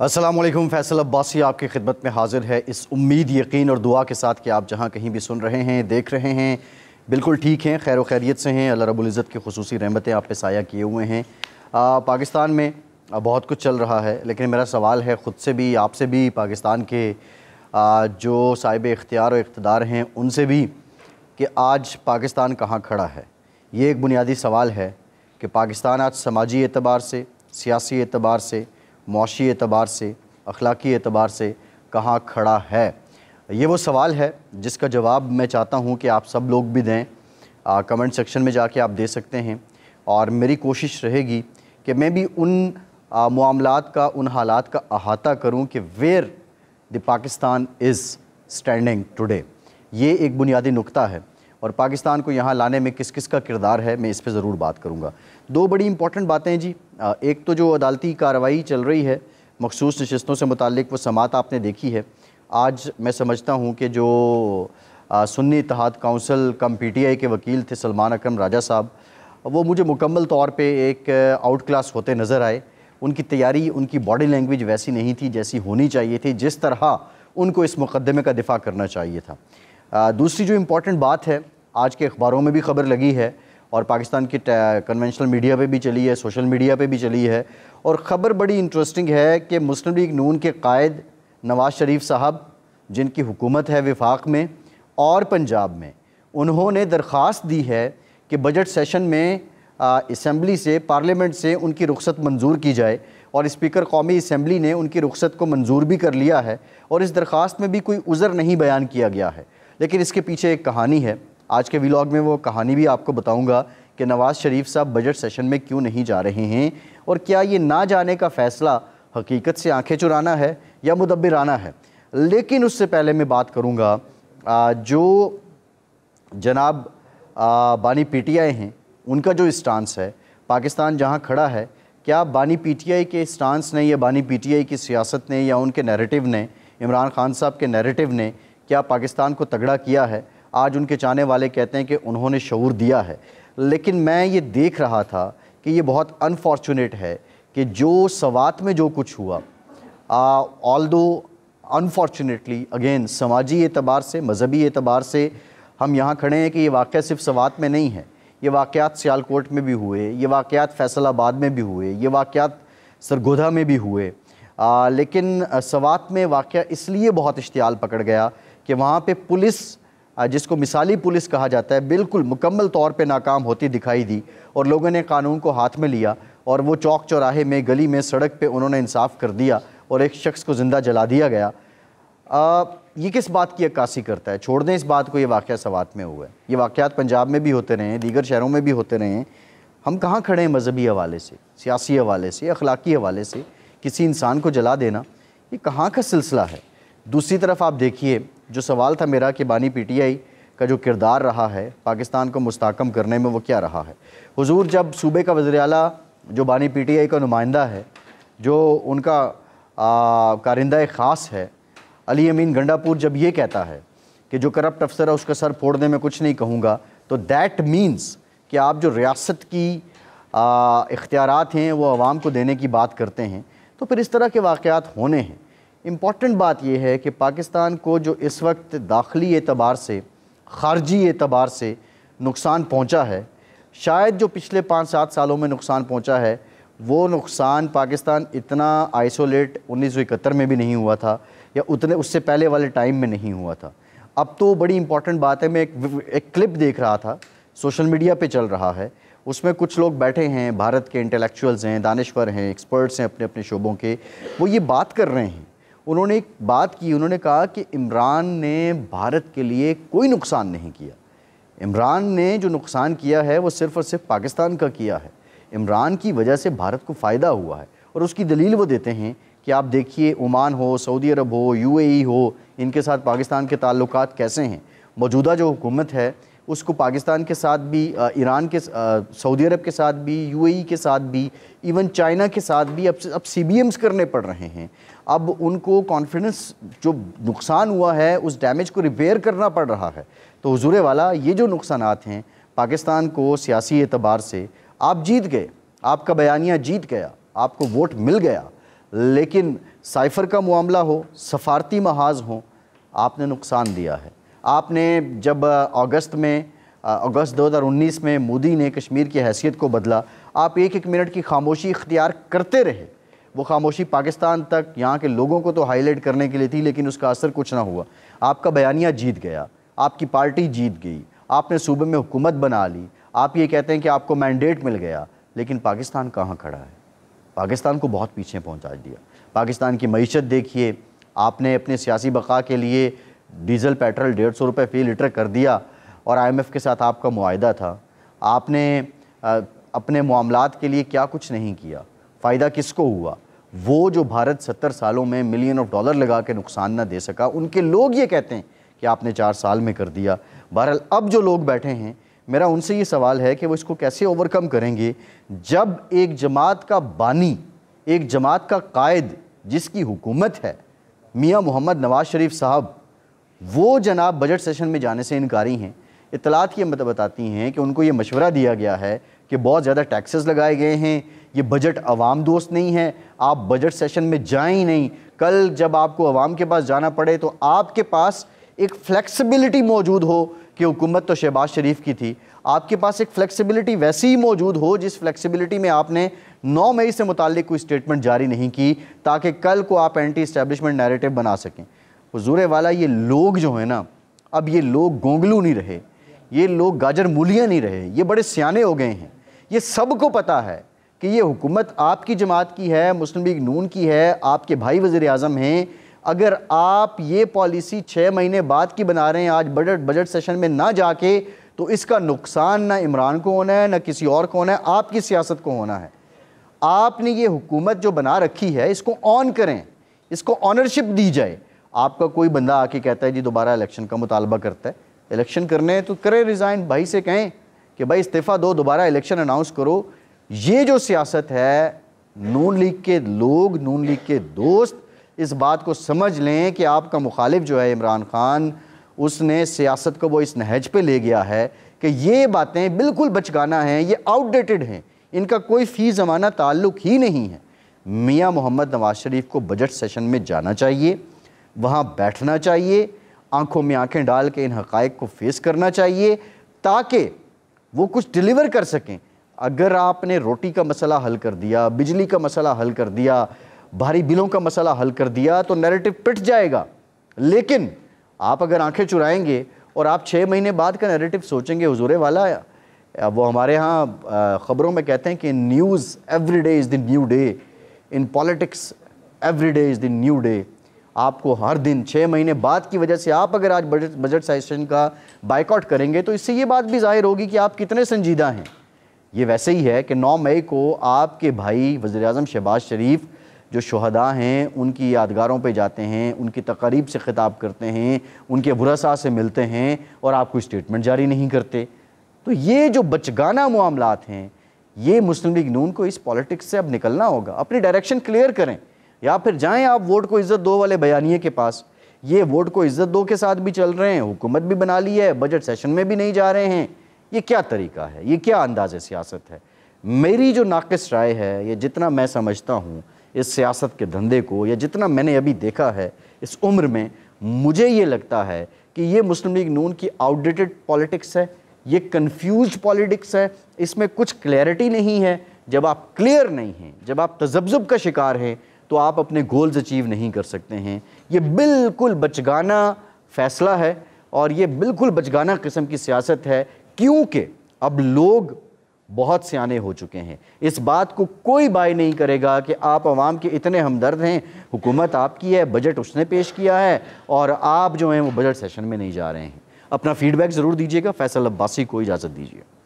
असलम फैसल अब्बासी आपकी खिदमत में हाजिर है इस उम्मीद यकीन और दुआ के साथ कि आप जहाँ कहीं भी सुन रहे हैं देख रहे हैं बिल्कुल ठीक हैं खैर खैरियत से हैं अल्लाह रबुल्ज़त की खसूस रहमतें आप पे साया किए हुए हैं आ, पाकिस्तान में बहुत कुछ चल रहा है लेकिन मेरा सवाल है ख़ुद से भी आपसे भी पाकिस्तान के आ, जो साहिब इख्तियार और इकतदार हैं उनसे भी कि आज पाकिस्तान कहाँ खड़ा है ये एक बुनियादी सवाल है कि पाकिस्तान आज समाजी एतबार से सियासी एतबार से मुशी एतबार से अखलाकी एतबार से कहाँ खड़ा है ये वो सवाल है जिसका जवाब मैं चाहता हूँ कि आप सब लोग भी दें आ, कमेंट सेक्शन में जाके आप दे सकते हैं और मेरी कोशिश रहेगी कि मैं भी उन मामला का उन हालात का अहाता करूँ कि where the Pakistan is standing today ये एक बुनियादी नुकता है और पाकिस्तान को यहाँ लाने में किस किस का किरदार है मैं इस पर ज़रूर बात करूँगा दो बड़ी इंपॉर्टेंट बातें हैं जी एक तो जो अदालती कार्रवाई चल रही है मखसूस नशस्तों से मुतक वो समात आपने देखी है आज मैं समझता हूँ कि जो Sunni Ittehad council cum P T I के वकील थे सलमान अक्रम राजा साहब वो मुझे मुकम्मल तौर पर एक आउट क्लास होते नज़र आए उनकी तैयारी उनकी बॉडी लैंग्वेज वैसी नहीं थी जैसी होनी चाहिए थी जिस तरह उनको इस मुकदमे का दिफा करना चाहिए था दूसरी जो इम्पोर्टेंट बात है आज के अखबारों में भी खबर लगी है और पाकिस्तान की कन्वेंशनल मीडिया पे भी चली है सोशल मीडिया पे भी चली है और ख़बर बड़ी इंटरेस्टिंग है कि मुस्लिम लीग नून के कायद नवाज शरीफ साहब जिनकी हुकूमत है विफाक में और पंजाब में उन्होंने दरख्वास्त दी है कि बजट सेशन में इसम्बली से पार्लियामेंट से उनकी रुख्सत मंजूर की जाए और इस्पीकर कौमी इसम्बली ने उनकी रुख्सत को मंजूर भी कर लिया है और इस दरख्वास्त में भी कोई उज़र नहीं बयान किया गया है लेकिन इसके पीछे एक कहानी है आज के व्लॉग में वो कहानी भी आपको बताऊंगा कि नवाज़ शरीफ साहब बजट सेशन में क्यों नहीं जा रहे हैं और क्या ये ना जाने का फ़ैसला हकीकत से आंखें चुराना है या मुदब्बराना है लेकिन उससे पहले मैं बात करूँगा जो जनाब बानी पी हैं उनका जो स्टांस है पाकिस्तान जहाँ खड़ा है क्या बानी पीटीआई के स्टांस ने या बानी पीटीआई की सियासत ने या उनके नैरेटिव ने इमरान खान साहब के नैरेटिव ने क्या पाकिस्तान को तगड़ा किया है आज उनके चाहने वाले कहते हैं कि उन्होंने शूर दिया है लेकिन मैं ये देख रहा था कि ये बहुत अनफॉर्चुनेट है कि जो सवात में जो कुछ हुआ ऑल दो अनफॉर्चुनेटली अगेन समाजी एतबार से मजहबी एतबार से हम यहाँ खड़े हैं कि ये वाक़ सिर्फ सवात में नहीं है ये वाक़ात सियालकोट में भी हुए ये वाक़ात फैसलाबाद में भी हुए ये वाक़ात सरगोधा में भी हुए आ, लेकिन सवात में वाक़ इसलिए बहुत इश्तियाल पकड़ गया कि वहाँ पे पुलिस जिसको मिसाली पुलिस कहा जाता है बिल्कुल मुकम्मल तौर पे नाकाम होती दिखाई दी और लोगों ने कानून को हाथ में लिया और वो चौक चौराहे में गली में सड़क पे उन्होंने इंसाफ कर दिया और एक शख्स को ज़िंदा जला दिया गया आ, ये किस बात की अक्सी करता है छोड़ दें इस बात को ये वाक़ सवात में हुआ है ये वाक़ात पंजाब में भी होते रहे हैं दीगर शहरों में भी होते रहे हैं हम कहाँ खड़े हैं मजहबी हवाले से सियासी हवाले से अखलाकी हवाले से किसी इंसान को जला देना ये कहाँ का सिलसिला है दूसरी तरफ आप देखिए जो सवाल था मेरा कि बानी पीटीआई का जो किरदार रहा है पाकिस्तान को मुस्तकम करने में वो क्या रहा है हुजूर जब सूबे का वजी अला जो बानी पीटीआई का नुमाइंदा है जो उनका कारिंदा ख़ास है अली अमीन गंडापुर जब ये कहता है कि जो करप्ट अफसर है उसका सर फोड़ने में कुछ नहीं कहूँगा तो दैट मीन्स कि आप जो रियासत की इख्तियारत हैं वो आवाम को देने की बात करते हैं तो फिर इस तरह के वाक़ात होने हैं इम्पॉर्टेंट बात यह है कि पाकिस्तान को जो इस वक्त दाखिली एतबार से खारजी एतबार से नुकसान पहुँचा है शायद जो पिछले पाँच सात सालों में नुकसान पहुँचा है वो नुकसान पाकिस्तान इतना आइसोलेट उन्नीस सौ इकहत्तर में भी नहीं हुआ था या उतने उससे पहले वाले टाइम में नहीं हुआ था अब तो बड़ी इंपॉर्टेंट बात है मैं एक, एक क्लिप देख रहा था सोशल मीडिया पे चल रहा है उसमें कुछ लोग बैठे हैं भारत के इंटेलेक्चुअल्स हैं दानश्वर हैं एक्सपर्ट्स हैं अपने अपने शोबों के वो ये बात कर रहे हैं उन्होंने एक बात की उन्होंने कहा कि इमरान ने भारत के लिए कोई नुकसान नहीं किया इमरान ने जो नुकसान किया है वो सिर्फ़ और सिर्फ पाकिस्तान का किया है इमरान की वजह से भारत को फ़ायदा हुआ है और उसकी दलील वो देते हैं कि आप देखिए ओमान हो सऊदी अरब हो यूएई हो इनके साथ पाकिस्तान के ताल्लुक कैसे हैं मौजूदा जो हुकूमत है उसको पाकिस्तान के साथ भी ईरान के सऊदी अरब के साथ भी यूएई के साथ भी इवन चाइना के साथ भी अब अब सी करने पड़ रहे हैं अब उनको कॉन्फिडेंस जो नुकसान हुआ है उस डैमेज को रिपेयर करना पड़ रहा है तो हजूर वाला ये जो नुकसान हैं पाकिस्तान को सियासी एतबार से आप जीत गए आपका बयानिया जीत गया आपको वोट मिल गया लेकिन साइफर का मामला हो सफारती महाज हो आपने नुकसान दिया है आपने जब अगस्त में अगस्त 2019 में मोदी ने कश्मीर की हैसियत को बदला आप एक एक मिनट की खामोशी इख्तियार करते रहे वो खामोशी पाकिस्तान तक यहाँ के लोगों को तो हाईलाइट करने के लिए थी लेकिन उसका असर कुछ ना हुआ आपका बयानिया जीत गया आपकी पार्टी जीत गई आपने सूबे में हुकूमत बना ली आप ये कहते हैं कि आपको मैंडेट मिल गया लेकिन पाकिस्तान कहाँ खड़ा है पाकिस्तान को बहुत पीछे पहुँचा दिया पाकिस्तान की मीशत देखिए आपने अपने सियासी बका के लिए डीजल पेट्रोल डेढ़ सौ रुपये फ़ी लीटर कर दिया और आईएमएफ के साथ आपका मुआदा था आपने अपने मामला के लिए क्या कुछ नहीं किया फ़ायदा किसको हुआ वो जो भारत सत्तर सालों में मिलियन ऑफ डॉलर लगा के नुकसान ना दे सका उनके लोग ये कहते हैं कि आपने चार साल में कर दिया बहरहाल अब जो लोग बैठे हैं मेरा उनसे ये सवाल है कि वो इसको कैसे ओवरकम करेंगे जब एक जमात का बानी एक जमात का कायद जिसकी हुकूमत है मियाँ मोहम्मद नवाज शरीफ साहब वो जनाब बजट सेशन में जाने से इनकारी हैं इतलात ये मतलब बताती हैं कि उनको ये मशवरा दिया गया है कि बहुत ज़्यादा टैक्सेस लगाए गए हैं ये बजट अवाम दोस्त नहीं है आप बजट सेशन में जाए ही नहीं कल जब आपको अवाम के पास जाना पड़े तो आपके पास एक फ्लेक्सिबिलिटी मौजूद हो कि हुकूमत तो शहबाज शरीफ की थी आपके पास एक फ्लैक्सीबिलिटी वैसी ही मौजूद हो जिस फ्लैक्सीबिलिटी में आपने 9 मई से मुतल कोई स्टेटमेंट जारी नहीं की ताकि कल को आप एंटी इस्टेबलिशमेंट नैरेटिव बना सकें हजूर वाला ये लोग जो है ना अब ये लोग गोंगलू नहीं रहे ये लोग गाजर मूलियाँ नहीं रहे ये बड़े सियाने हो गए हैं ये सबको पता है कि ये हुकूमत आपकी जमात की है मुस्लिम लीग नून की है आपके भाई वज़ी अजम हैं अगर आप ये पॉलिसी छः महीने बाद की बना रहे हैं आज बजट बजट सेशन में ना जाके तो इसका नुकसान ना इमरान को होना है ना किसी और को होना है आपकी सियासत को होना है आपने ये हुकूमत जो बना रखी है इसको ऑन करें इसको ऑनरशिप दी जाए आपका कोई बंदा आके कहता है जी दोबारा इलेक्शन का मुतालबा करता है इलेक्शन करने हैं तो करें रिज़ाइन भाई से कहें कि भाई इस्तीफ़ा दो दोबारा इलेक्शन अनाउंस करो ये जो सियासत है नून लीग के लोग नून लीग के दोस्त इस बात को समझ लें कि आपका मुखालिफ जो है इमरान खान उसने सियासत को वो इस नहज पर ले गया है कि ये बातें बिल्कुल बचगाना हैं ये आउटडेटेड हैं इनका कोई फ़ी ज़माना ताल्लुक ही नहीं है मियाँ मोहम्मद नवाज शरीफ को बजट सेशन में जाना चाहिए वहाँ बैठना चाहिए आंखों में आंखें डाल के इन हकायक को फेस करना चाहिए ताकि वो कुछ डिलीवर कर सकें अगर आपने रोटी का मसला हल कर दिया बिजली का मसला हल कर दिया भारी बिलों का मसला हल कर दिया तो नैरेटिव पिट जाएगा लेकिन आप अगर आंखें चुराएंगे और आप छः महीने बाद का नैरेटिव सोचेंगे हजूर वाला वो हमारे यहाँ ख़बरों में कहते हैं कि news every day is the new day in politics every day is the new day आपको हर दिन छः महीने बाद की वजह से आप अगर आज बजट बजट सेशन का बाइकआउट करेंगे तो इससे ये बात भी जाहिर होगी कि आप कितने संजीदा हैं ये वैसे ही है कि 9 मई को आपके भाई वजे अजम शहबाज शरीफ जो शहदा हैं उनकी यादगारों पे जाते हैं उनकी तकरीब से ख़िताब करते हैं उनके बुरसा से मिलते हैं और आप कोई स्टेटमेंट जारी नहीं करते तो ये जो बचगाना मामला हैं ये मुस्लिम लीग नून को इस पॉलिटिक्स से अब निकलना होगा अपनी डायरेक्शन क्लियर करें या फिर जाएं आप वोट को इज्जत दो वाले बयानिए के पास ये वोट को इज्जत दो के साथ भी चल रहे हैं हुकूमत भी बना ली है बजट सेशन में भी नहीं जा रहे हैं ये क्या तरीका है ये क्या अंदाज सियासत है मेरी जो नाकस राय है या जितना मैं समझता हूँ इस सियासत के धंधे को या जितना मैंने अभी देखा है इस उम्र में मुझे ये लगता है कि ये मुस्लिम लीग नून की आउटडेटेड पॉलिटिक्स है ये कन्फ्यूज़ पॉलिटिक्स है इसमें कुछ क्लैरिटी नहीं है जब आप क्लियर नहीं हैं जब आप तजब्जुब का शिकार हैं तो आप अपने गोल्स अचीव नहीं कर सकते हैं ये बिल्कुल बचगाना फैसला है और ये बिल्कुल बचगाना किस्म की सियासत है क्योंकि अब लोग बहुत सियाने हो चुके हैं इस बात को कोई बाय नहीं करेगा कि आप आवाम के इतने हमदर्द हैं हुकूमत आपकी है बजट उसने पेश किया है और आप जो हैं वो बजट सेशन में नहीं जा रहे हैं अपना फीडबैक ज़रूर दीजिएगा फैसल अब्बासी को इजाज़त दीजिए